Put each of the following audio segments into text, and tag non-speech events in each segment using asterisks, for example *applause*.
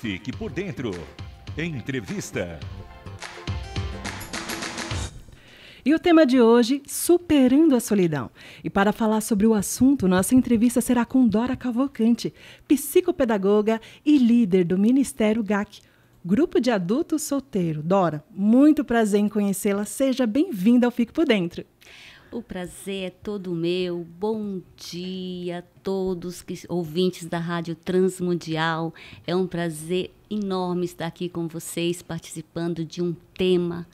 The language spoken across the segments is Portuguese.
Fique por dentro. Entrevista. E o tema de hoje, superando a solidão. E para falar sobre o assunto, nossa entrevista será com Dora Cavalcante, psicopedagoga e líder do Ministério GAC, Grupo de Adultos Solteiro. Dora, muito prazer em conhecê-la. Seja bem-vinda ao Fique por Dentro. O prazer é todo meu. Bom dia a todos que, ouvintes da Rádio Transmundial. É um prazer enorme estar aqui com vocês, participando de um tema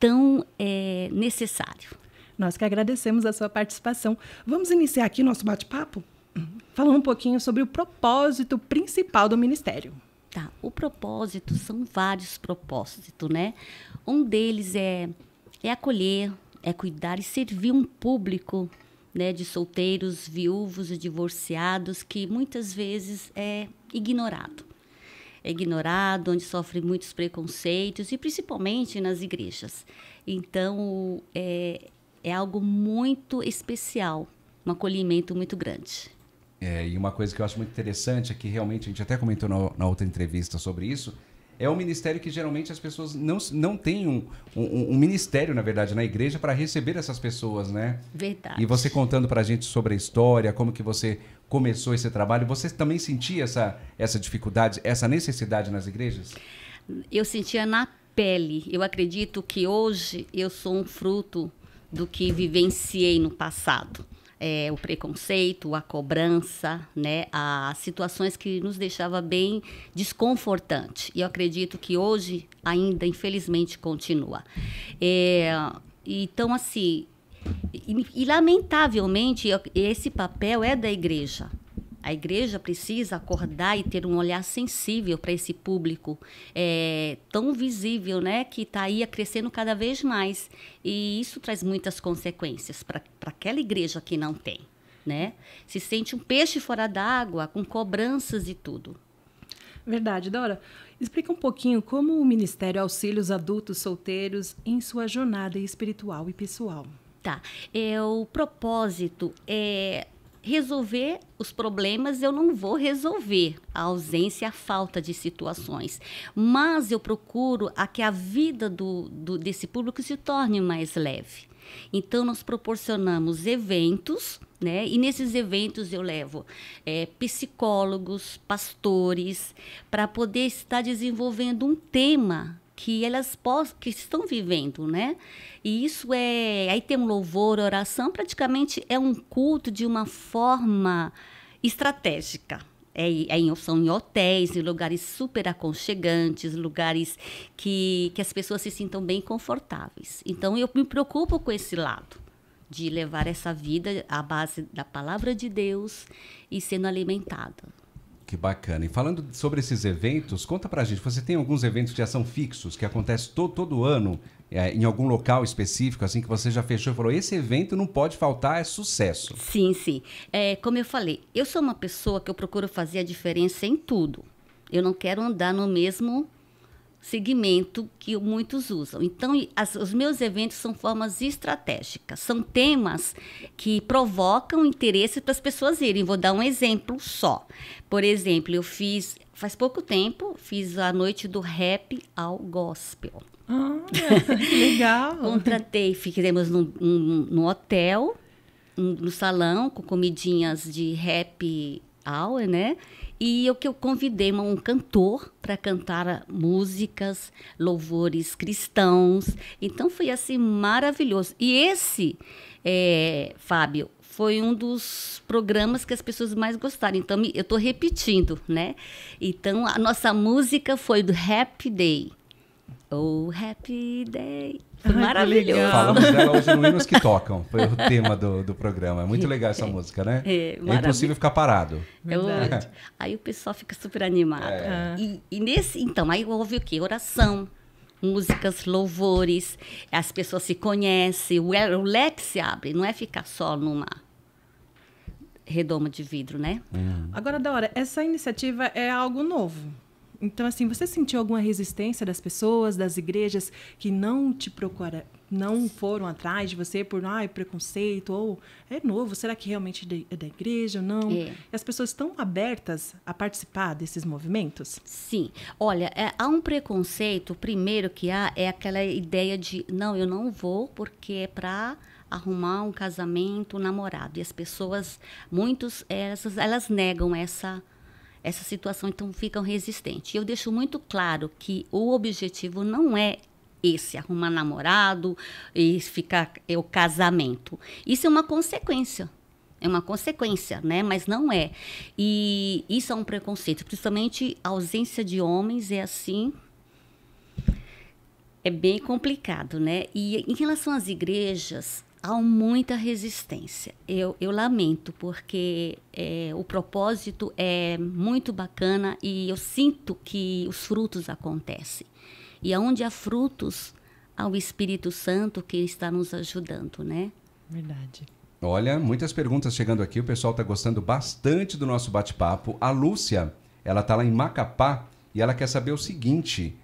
tão é, necessário. Nós que agradecemos a sua participação. Vamos iniciar aqui nosso bate-papo falando um pouquinho sobre o propósito principal do Ministério. Tá, o propósito são vários propósitos, né? Um deles é, é acolher, é cuidar e servir um público né, de solteiros, viúvos e divorciados que muitas vezes é ignorado. É ignorado, onde sofre muitos preconceitos e principalmente nas igrejas. Então, é, é algo muito especial, um acolhimento muito grande. É, e uma coisa que eu acho muito interessante é que realmente a gente até comentou na outra entrevista sobre isso, é um ministério que geralmente as pessoas não, não têm um, um, um ministério, na verdade, na igreja para receber essas pessoas, né? Verdade. E você contando para a gente sobre a história, como que você começou esse trabalho, você também sentia essa, essa dificuldade, essa necessidade nas igrejas? Eu sentia na pele. Eu acredito que hoje eu sou um fruto do que vivenciei no passado é, o preconceito, a cobrança, né, a situações que nos deixava bem desconfortante. E eu acredito que hoje ainda, infelizmente, continua. É, então, assim, e, e, lamentavelmente esse papel é da igreja a igreja precisa acordar e ter um olhar sensível para esse público é, tão visível, né, que está aí crescendo cada vez mais. E isso traz muitas consequências para aquela igreja que não tem. Né? Se sente um peixe fora d'água, com cobranças e tudo. Verdade, Dora. Explica um pouquinho como o Ministério auxilia os adultos solteiros em sua jornada espiritual e pessoal. Tá. É, o propósito é resolver os problemas eu não vou resolver a ausência, a falta de situações, mas eu procuro a que a vida do, do desse público se torne mais leve. Então nós proporcionamos eventos, né? E nesses eventos eu levo é, psicólogos, pastores, para poder estar desenvolvendo um tema que elas possam, que estão vivendo, né? E isso é, aí tem um louvor, oração, praticamente é um culto de uma forma estratégica. É, é, são em hotéis, em lugares super aconchegantes, lugares que, que as pessoas se sintam bem confortáveis. Então, eu me preocupo com esse lado de levar essa vida à base da palavra de Deus e sendo alimentada. Que bacana. E falando sobre esses eventos, conta pra gente. Você tem alguns eventos que já são fixos, que acontecem todo, todo ano, é, em algum local específico, assim, que você já fechou e falou: esse evento não pode faltar, é sucesso. Sim, sim. É, como eu falei, eu sou uma pessoa que eu procuro fazer a diferença em tudo. Eu não quero andar no mesmo segmento que muitos usam. Então, as, os meus eventos são formas estratégicas, são temas que provocam interesse para as pessoas irem. Vou dar um exemplo só. Por exemplo, eu fiz faz pouco tempo, fiz a noite do rap ao gospel. Ah, legal. *laughs* Contratei, fizemos no hotel, no salão com comidinhas de rap hour, né? E eu que eu convidei um cantor para cantar músicas, louvores cristãos. Então foi assim maravilhoso. E esse, é, Fábio, foi um dos programas que as pessoas mais gostaram. Então eu estou repetindo, né? Então a nossa música foi do Happy Day. Oh, happy day, Ai, maravilhoso. Falamos dela hoje no Hinos que Tocam. Foi o tema do, do programa. É muito legal essa é, música, né? É, é impossível ficar parado. É Eu, aí o pessoal fica super animado. É. Ah. E, e, nesse, então, aí houve o quê? Oração. Músicas, louvores, as pessoas se conhecem, o, o leque se abre, não é ficar só numa redoma de vidro, né? Hum. Agora, Dora essa iniciativa é algo novo. Então, assim, você sentiu alguma resistência das pessoas, das igrejas que não te procuraram não foram atrás de você por ah, é preconceito ou é novo, será que realmente é da é igreja ou não? É. As pessoas estão abertas a participar desses movimentos? Sim. Olha, é, há um preconceito, primeiro que há é aquela ideia de não, eu não vou porque é para arrumar um casamento, um namorado. E as pessoas, muitos, elas, elas negam essa essa situação então ficam resistentes. Eu deixo muito claro que o objetivo não é esse arrumar namorado e ficar é o casamento. Isso é uma consequência. É uma consequência, né? Mas não é. E isso é um preconceito, principalmente a ausência de homens é assim é bem complicado, né? E em relação às igrejas, há muita resistência. Eu, eu lamento, porque é, o propósito é muito bacana e eu sinto que os frutos acontecem. E aonde há frutos, há o Espírito Santo que está nos ajudando, né? Verdade. Olha, muitas perguntas chegando aqui, o pessoal está gostando bastante do nosso bate-papo. A Lúcia, ela está lá em Macapá e ela quer saber o seguinte.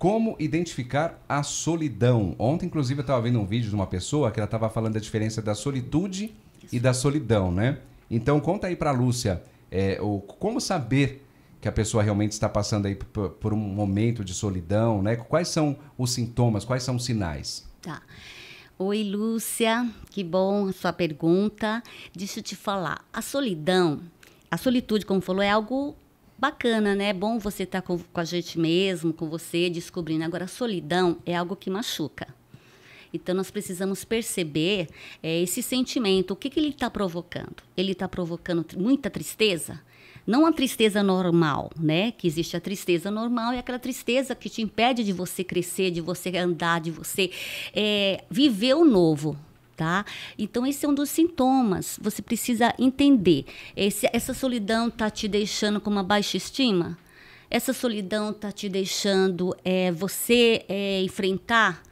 Como identificar a solidão? Ontem, inclusive, eu estava vendo um vídeo de uma pessoa que ela estava falando da diferença da solitude e da solidão, né? Então, conta aí para a Lúcia é, o, como saber que a pessoa realmente está passando aí por, por um momento de solidão, né? Quais são os sintomas, quais são os sinais? Tá. Oi, Lúcia, que bom sua pergunta. Deixa eu te falar, a solidão, a solitude, como falou, é algo bacana, né? É bom você estar tá com, com a gente mesmo, com você, descobrindo. Agora, a solidão é algo que machuca. Então, nós precisamos perceber é, esse sentimento. O que, que ele está provocando? Ele está provocando muita tristeza? Não a tristeza normal, né? Que existe a tristeza normal e aquela tristeza que te impede de você crescer, de você andar, de você é, viver o novo, tá? Então esse é um dos sintomas. Você precisa entender. Esse, essa solidão está te deixando com uma baixa estima? Essa solidão está te deixando é, você é, enfrentar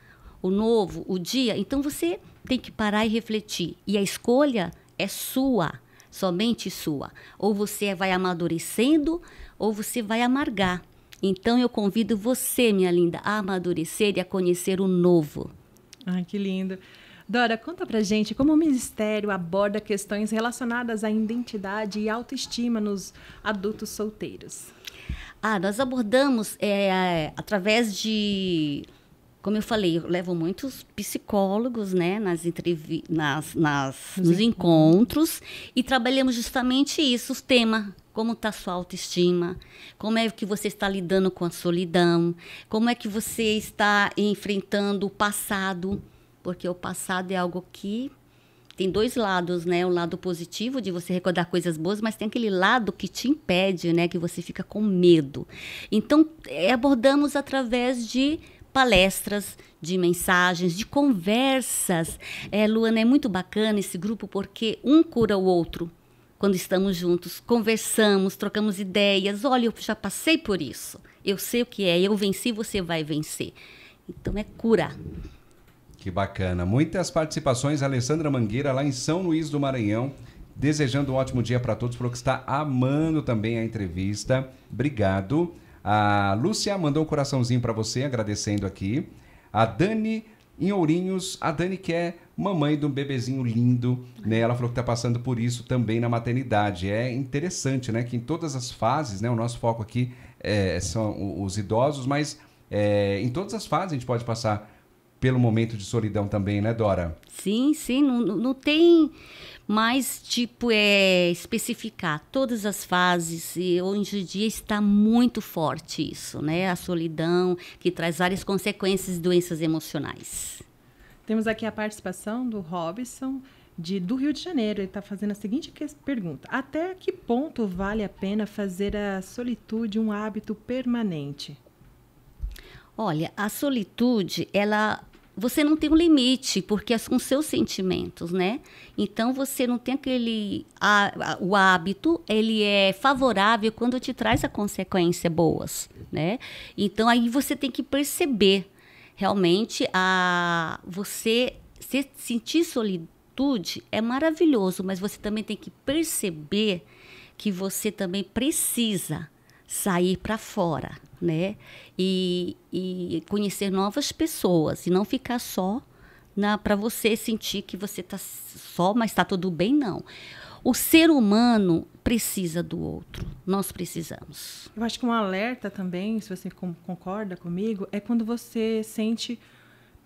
o novo, o dia? Então você tem que parar e refletir. E a escolha é sua, somente sua. Ou você vai amadurecendo ou você vai amargar. Então eu convido você, minha linda, a amadurecer e a conhecer o novo. Ai, que lindo. Dora, conta pra gente como o Ministério aborda questões relacionadas à identidade e autoestima nos adultos solteiros. Ah, nós abordamos é, é, através de. Como eu falei, eu levo muitos psicólogos né, nas entrevi nas, nas, nos, nos encontros. encontros e trabalhamos justamente isso, o tema como está sua autoestima, como é que você está lidando com a solidão, como é que você está enfrentando o passado porque o passado é algo que tem dois lados, né? O lado positivo de você recordar coisas boas, mas tem aquele lado que te impede, né? Que você fica com medo. Então, eh, abordamos através de palestras, de mensagens, de conversas. É, Luana, é muito bacana esse grupo porque um cura o outro. Quando estamos juntos, conversamos, trocamos ideias. Olha, eu já passei por isso. Eu sei o que é, eu venci, você vai vencer. Então é cura que bacana. Muitas participações. Alessandra Mangueira, lá em São Luís do Maranhão. Desejando um ótimo dia para todos, que está amando também a entrevista. Obrigado. A Lúcia mandou um coraçãozinho para você, agradecendo aqui. A Dani em Ourinhos, a Dani que é mamãe de um bebezinho lindo, né? Ela falou que está passando por isso também na maternidade. É interessante, né? Que em todas as fases, né? O nosso foco aqui é, são os idosos, mas é, em todas as fases a gente pode passar pelo momento de solidão também, né, Dora? Sim, sim. Não, não tem mais, tipo, é, especificar todas as fases. E hoje em dia está muito forte isso, né? A solidão que traz várias consequências doenças emocionais. Temos aqui a participação do Robson. De, do Rio de Janeiro, ele está fazendo a seguinte pergunta: Até que ponto vale a pena fazer a solitude um hábito permanente? Olha, a solitude, ela você não tem um limite, porque é com seus sentimentos, né? Então você não tem aquele a, a, o hábito, ele é favorável quando te traz a consequência boas, né? Então aí você tem que perceber realmente a você se sentir solitude é maravilhoso, mas você também tem que perceber que você também precisa sair para fora, né? E, e conhecer novas pessoas e não ficar só para você sentir que você tá só, mas está tudo bem, não. O ser humano precisa do outro. Nós precisamos. Eu acho que um alerta também, se você concorda comigo, é quando você sente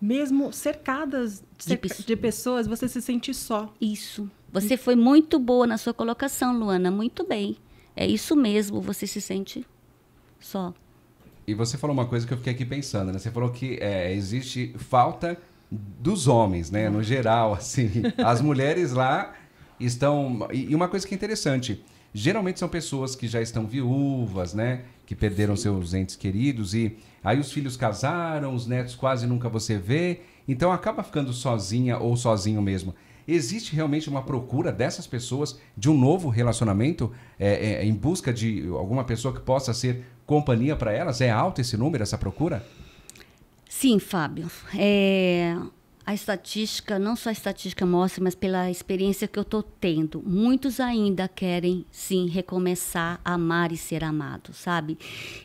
mesmo cercadas de, de pessoas, você se sente só. Isso. Você foi muito boa na sua colocação, Luana, muito bem. É isso mesmo, você se sente só. E você falou uma coisa que eu fiquei aqui pensando, né? Você falou que é, existe falta dos homens, né? No geral, *laughs* assim. As mulheres lá estão. E uma coisa que é interessante: geralmente são pessoas que já estão viúvas, né? Que perderam Sim. seus entes queridos. E aí os filhos casaram, os netos quase nunca você vê. Então acaba ficando sozinha ou sozinho mesmo. Existe realmente uma procura dessas pessoas de um novo relacionamento é, é, em busca de alguma pessoa que possa ser companhia para elas? É alto esse número, essa procura? Sim, Fábio. É, a estatística, não só a estatística mostra, mas pela experiência que eu estou tendo, muitos ainda querem sim recomeçar, a amar e ser amado, sabe?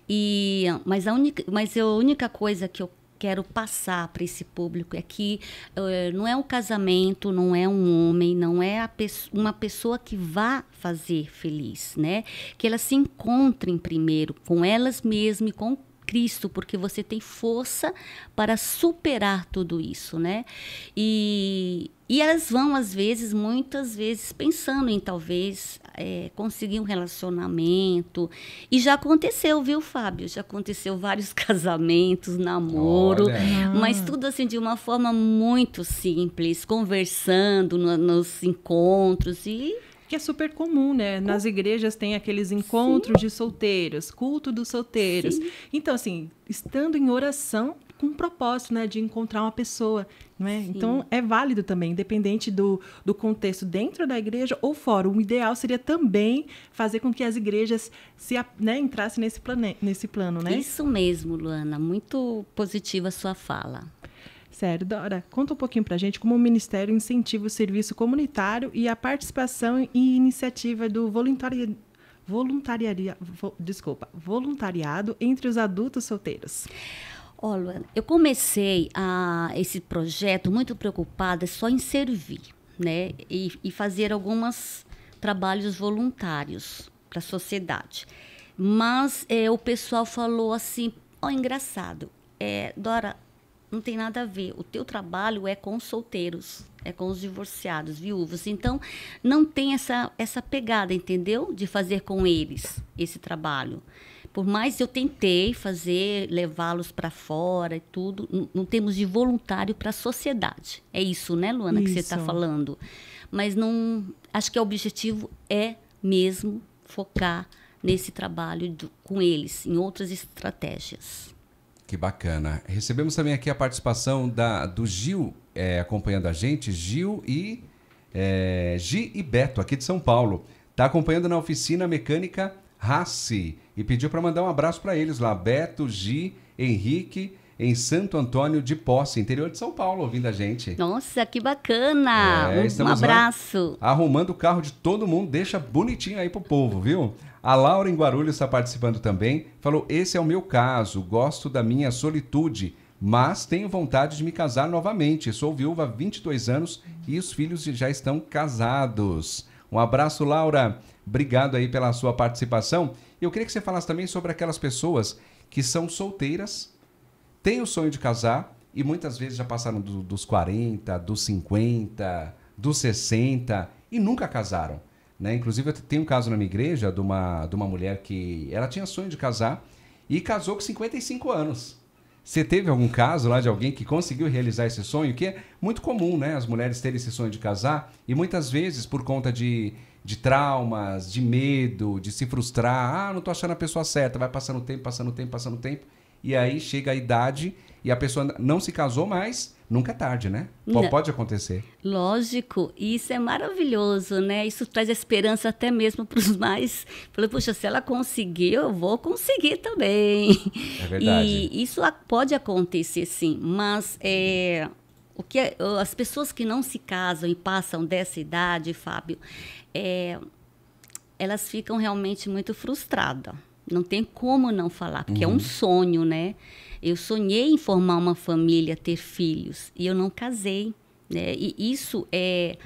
E mas a única, mas a única coisa que eu quero passar para esse público é que uh, não é um casamento, não é um homem, não é pe uma pessoa que vá fazer feliz, né? Que elas se encontrem primeiro com elas mesmas e com Cristo, porque você tem força para superar tudo isso, né? E, e elas vão, às vezes, muitas vezes, pensando em talvez é, conseguir um relacionamento. E já aconteceu, viu, Fábio? Já aconteceu vários *laughs* casamentos, namoro, Olha. mas ah. tudo assim de uma forma muito simples, conversando no, nos encontros e que é super comum, né? Nas igrejas tem aqueles encontros Sim. de solteiros, culto dos solteiros. Sim. Então, assim, estando em oração, com um propósito, né, de encontrar uma pessoa, né? Então é válido também, independente do, do contexto dentro da igreja ou fora. O ideal seria também fazer com que as igrejas se né, entrassem nesse, plane, nesse plano, né? Isso mesmo, Luana. Muito positiva a sua fala. Sério, Dora, conta um pouquinho para a gente como o Ministério incentiva o serviço comunitário e a participação e iniciativa do voluntariado voluntariaria, vo, desculpa, voluntariado entre os adultos solteiros. Olha, eu comecei a, esse projeto muito preocupada só em servir, né? E, e fazer alguns trabalhos voluntários para a sociedade. Mas é, o pessoal falou assim: ó, oh, engraçado, é, Dora, não tem nada a ver. O teu trabalho é com os solteiros, é com os divorciados, viúvos. Então, não tem essa, essa pegada, entendeu? De fazer com eles esse trabalho. Por mais eu tentei fazer, levá-los para fora e tudo, não temos de voluntário para a sociedade. É isso, né, Luana, isso. que você está falando. Mas não, acho que o objetivo é mesmo focar nesse trabalho do, com eles, em outras estratégias. Que bacana. Recebemos também aqui a participação da, do Gil é, acompanhando a gente, Gil e é, Gi e Beto, aqui de São Paulo. Está acompanhando na oficina mecânica Rassi e pediu para mandar um abraço para eles lá, Beto, Gi, Henrique em Santo Antônio de Posse, interior de São Paulo, ouvindo a gente. Nossa, que bacana! É, um, abraço. Arrumando o carro de todo mundo, deixa bonitinho aí pro povo, viu? A Laura em Guarulhos está participando também. Falou: "Esse é o meu caso, gosto da minha solitude, mas tenho vontade de me casar novamente. Sou viúva há 22 anos e os filhos já estão casados." Um abraço, Laura. Obrigado aí pela sua participação. Eu queria que você falasse também sobre aquelas pessoas que são solteiras, têm o sonho de casar e muitas vezes já passaram do, dos 40, dos 50, dos 60 e nunca casaram. Né? Inclusive, eu tenho um caso na minha igreja de uma, de uma mulher que ela tinha sonho de casar e casou com 55 anos. Você teve algum caso lá de alguém que conseguiu realizar esse sonho, que é muito comum, né? As mulheres terem esse sonho de casar e muitas vezes por conta de, de traumas, de medo, de se frustrar. Ah, não tô achando a pessoa certa. Vai passando o tempo, passando o tempo, passando o tempo e aí chega a idade e a pessoa não se casou mais, nunca é tarde, né? Não. Pode acontecer. Lógico, e isso é maravilhoso, né? Isso traz esperança até mesmo para os mais. Falei, puxa, se ela conseguiu, eu vou conseguir também. É verdade. E isso pode acontecer, sim, mas é, o que é, as pessoas que não se casam e passam dessa idade, Fábio, é, elas ficam realmente muito frustradas não tem como não falar, porque uhum. é um uhum. sonho, né? Eu sonhei em formar uma família, ter filhos, e eu não casei. Né? E isso é,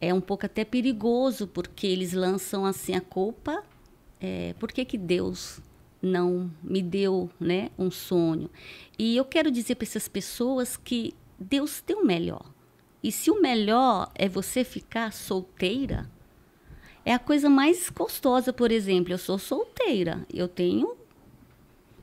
é um pouco até perigoso, porque eles lançam assim a culpa. É, por que, que Deus não me deu né, um sonho? E eu quero dizer para essas pessoas que Deus tem o melhor. E se o melhor é você ficar solteira, é a coisa mais gostosa, por exemplo, eu sou solteira, eu tenho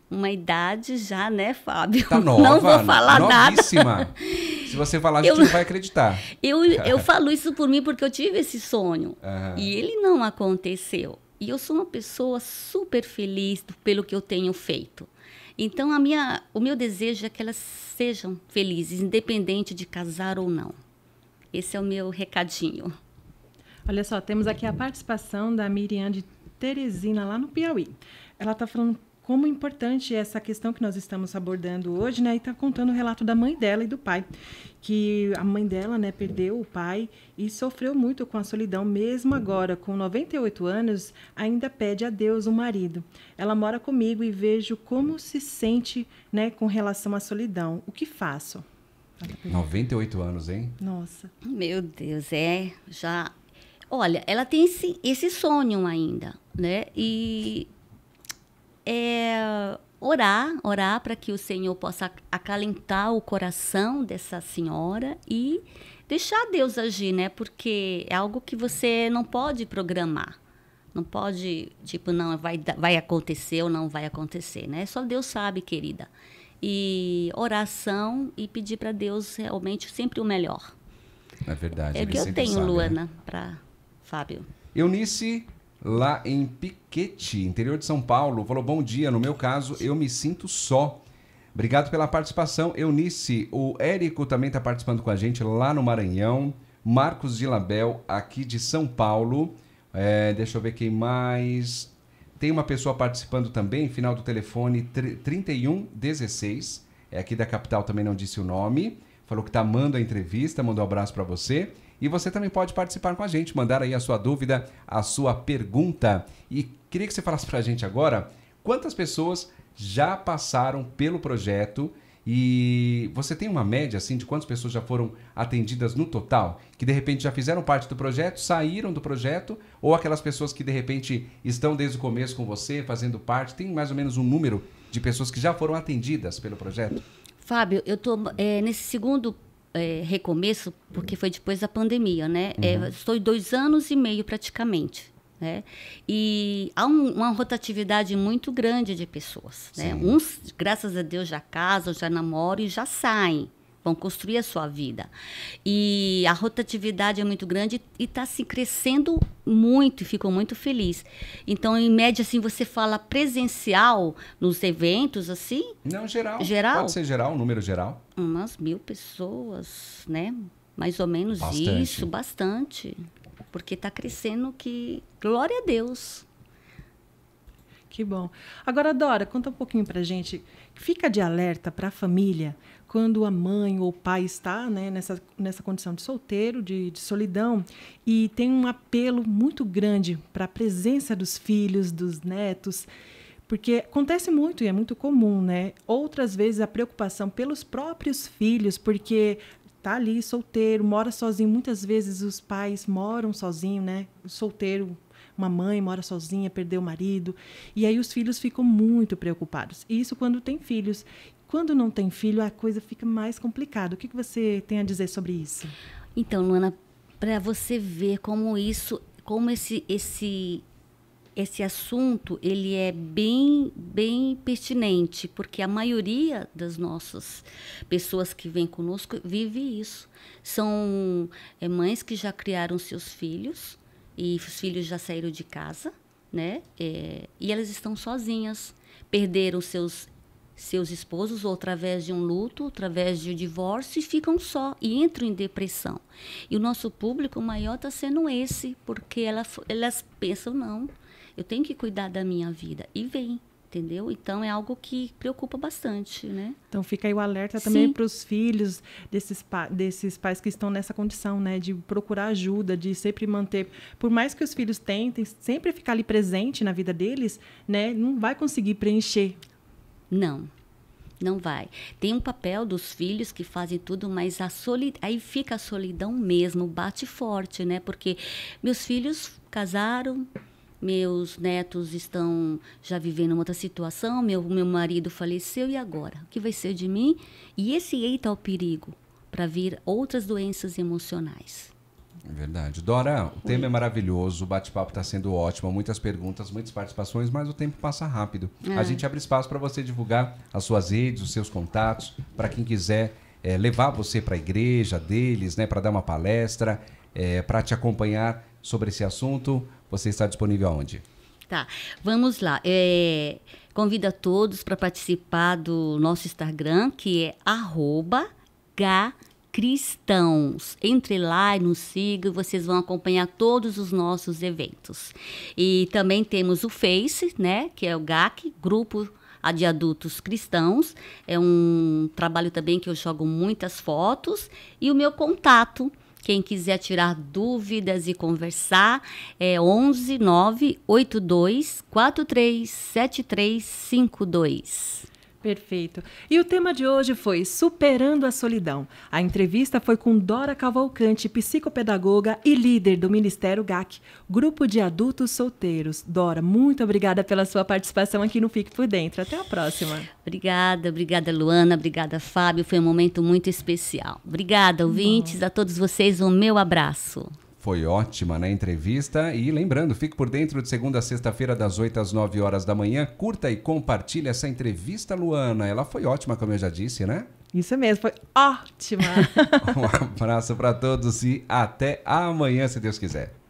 uma idade já, né, Fábio? Tá nova, *laughs* não vou falar novíssima. nada. *laughs* Se você falar, a gente eu, não vai acreditar. Eu, eu falo isso por mim porque eu tive esse sonho. Uhum. E ele não aconteceu. E eu sou uma pessoa super feliz pelo que eu tenho feito. Então, a minha, o meu desejo é que elas sejam felizes, independente de casar ou não. Esse é o meu recadinho. Olha só, temos aqui a participação da Miriam de Teresina, lá no Piauí. Ela está falando como importante essa questão que nós estamos abordando hoje, né? E está contando o relato da mãe dela e do pai, que a mãe dela, né, perdeu o pai e sofreu muito com a solidão, mesmo agora com 98 anos, ainda pede a Deus um marido. Ela mora comigo e vejo como se sente, né, com relação à solidão. O que faço? 98 anos, hein? Nossa. Meu Deus, é já Olha, ela tem esse, esse sonho ainda, né? E é, orar, orar para que o Senhor possa acalentar o coração dessa senhora e deixar Deus agir, né? Porque é algo que você não pode programar. Não pode, tipo, não vai, vai acontecer ou não vai acontecer, né? Só Deus sabe, querida. E oração e pedir para Deus realmente sempre o melhor. É verdade. É o né? que eu tenho, sabe, né? Luana, né? para Fábio. Eunice, lá em Piquete, interior de São Paulo, falou: Bom dia, no meu caso, eu me sinto só. Obrigado pela participação, Eunice. O Érico também está participando com a gente lá no Maranhão. Marcos de Label, aqui de São Paulo. É, deixa eu ver quem mais. Tem uma pessoa participando também, final do telefone 3116. É aqui da capital, também não disse o nome. Falou que está amando a entrevista, mandou um abraço para você. E você também pode participar com a gente, mandar aí a sua dúvida, a sua pergunta. E queria que você falasse para a gente agora quantas pessoas já passaram pelo projeto e você tem uma média assim de quantas pessoas já foram atendidas no total, que de repente já fizeram parte do projeto, saíram do projeto, ou aquelas pessoas que de repente estão desde o começo com você, fazendo parte, tem mais ou menos um número de pessoas que já foram atendidas pelo projeto? Fábio, eu estou eh, é, nesse segundo é, recomeço, porque foi depois da pandemia, né? É, uhum. É, estou dois anos e meio praticamente. Né? E há um, uma rotatividade muito grande de pessoas. Né? Uns, graças a Deus, já casam, já namoram e já saem. Vão construir a sua vida. E a rotatividade é muito grande e está se assim, crescendo muito e ficou muito feliz. Então, em média, assim, você fala presencial nos eventos, assim? Não, geral. Geral? Pode ser geral, número geral umas mil pessoas, né? Mais ou menos bastante. isso, bastante. Porque está crescendo que. Glória a Deus! Que bom. Agora, Dora, conta um pouquinho pra gente. Fica de alerta para a família quando a mãe ou o pai está né, nessa, nessa condição de solteiro, de, de solidão, e tem um apelo muito grande para a presença dos filhos, dos netos. Porque acontece muito e é muito comum, né? Outras vezes a preocupação pelos próprios filhos, porque tá ali solteiro, mora sozinho. Muitas vezes os pais moram sozinho, né? Solteiro, uma mãe mora sozinha, perdeu o marido. E aí os filhos ficam muito preocupados. Isso quando tem filhos. Quando não tem filho, a coisa fica mais complicada. O que, que você tem a dizer sobre isso? Então, Luana, para você ver como isso, como esse, esse esse assunto ele é bem bem pertinente porque a maioria das nossas pessoas que vem conosco vive isso são é, mães que já criaram seus filhos e os filhos já saíram de casa né é, e elas estão sozinhas perderam seus seus esposos ou através de um luto, através de um divórcio e ficam só e entram em depressão. E o nosso público maior está sendo esse, porque ela, elas pensam, não, eu tenho que cuidar da minha vida. E vem, entendeu? Então é algo que preocupa bastante, né? Então fica aí o alerta também para os filhos desses, pa desses pais que estão nessa condição, né? De procurar ajuda, de sempre manter, por mais que os filhos tentem sempre ficar ali presente na vida deles, né? Não vai conseguir preencher. Não. Não vai. Tem um papel dos filhos que fazem tudo, mas a solid... aí fica a solidão mesmo, bate forte, né? Porque meus filhos casaram, meus netos estão já vivendo uma outra situação, meu, meu marido faleceu e agora? O que vai ser de mim? E esse eita ao perigo para vir outras doenças emocionais. É verdade. Dora, o tema é maravilhoso, o bate-papo está sendo ótimo, muitas perguntas, muitas participações, mas o tempo passa rápido. É. A gente abre espaço para você divulgar as suas redes, os seus contatos, para quem quiser é, levar você para a igreja deles, né, para dar uma palestra, é, eh, para te acompanhar sobre esse assunto. Você está disponível aonde? Tá, vamos lá. É, convido a todos para participar do nosso Instagram, que é arroba cristãos. Entre lá e nos siga, vocês vão acompanhar todos os nossos eventos. E também temos o Face, né, que é o GAC, Grupo de Adultos Cristãos. É um trabalho também que eu jogo muitas fotos. E o meu contato, quem quiser tirar dúvidas e conversar é 11 982 437352. Perfeito. E o tema de hoje foi Superando a Solidão. A entrevista foi com Dora Cavalcante, psicopedagoga e líder do Ministério GAC, Grupo de Adultos Solteiros. Dora, muito obrigada pela sua participação aqui no Fique Por Dentro. Até a próxima. Obrigada, obrigada Luana, obrigada Fábio. Foi um momento muito especial. Obrigada, ouvintes, Bom. a todos vocês, o meu abraço. Foi ótima na né? entrevista e lembrando, fique por dentro de segunda a sexta-feira das 8 às 9 horas da manhã. Curta e compartilhe essa entrevista, Luana. Ela foi ótima, como eu já disse, né? Isso mesmo, foi ótima. *laughs* um abraço para todos e até amanhã, se Deus quiser.